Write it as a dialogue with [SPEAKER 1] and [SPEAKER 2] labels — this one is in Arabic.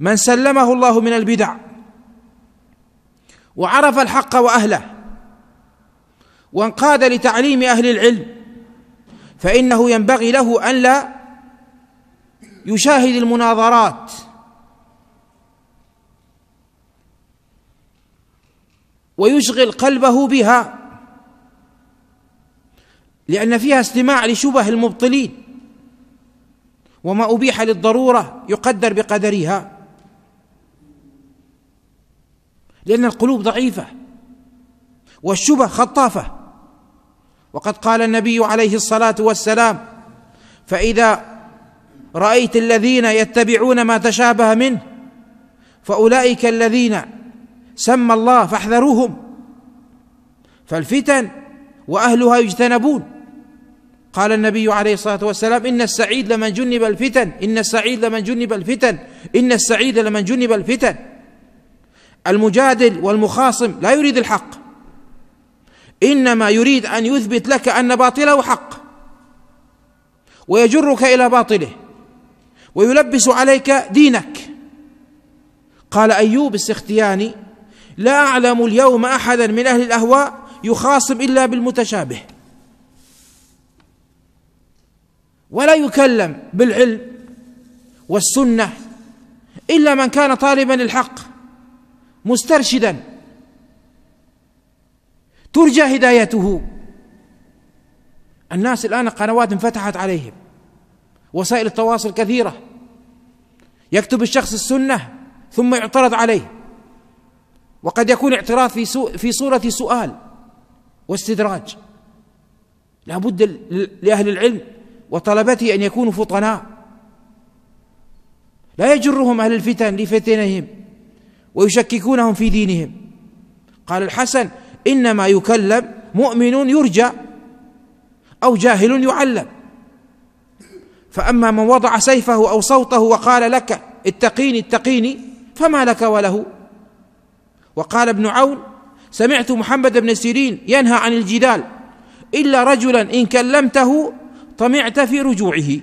[SPEAKER 1] من سلمه الله من البدع وعرف الحق واهله وانقاد لتعليم اهل العلم فانه ينبغي له الا يشاهد المناظرات ويشغل قلبه بها لأن فيها استماع لشبه المبطلين وما أبيح للضرورة يقدر بقدرها لأن القلوب ضعيفة والشبه خطافة وقد قال النبي عليه الصلاة والسلام فإذا رأيت الذين يتبعون ما تشابه منه فأولئك الذين سمى الله فاحذروهم فالفتن وأهلها يجتنبون قال النبي عليه الصلاة والسلام إن السعيد لمن جنب الفتن إن السعيد لمن جنب الفتن إن السعيد لمن جنب الفتن المجادل والمخاصم لا يريد الحق انما يريد ان يثبت لك ان باطله حق ويجرك الى باطله ويلبس عليك دينك قال ايوب السختياني لا اعلم اليوم احدا من اهل الاهواء يخاصم الا بالمتشابه ولا يكلم بالعلم والسنه الا من كان طالبا للحق مسترشدا ترجى هدايته الناس الان قنوات انفتحت عليهم وسائل التواصل كثيره يكتب الشخص السنه ثم يعترض عليه وقد يكون اعتراض في سو في صوره سؤال واستدراج لابد لاهل العلم وطلبته ان يكونوا فطناء لا يجرهم اهل الفتن لفتنهم ويشككونهم في دينهم قال الحسن انما يكلم مؤمن يرجى او جاهل يعلم فاما من وضع سيفه او صوته وقال لك اتقيني اتقيني فما لك وله وقال ابن عون سمعت محمد بن سيرين ينهى عن الجدال الا رجلا ان كلمته طمعت في رجوعه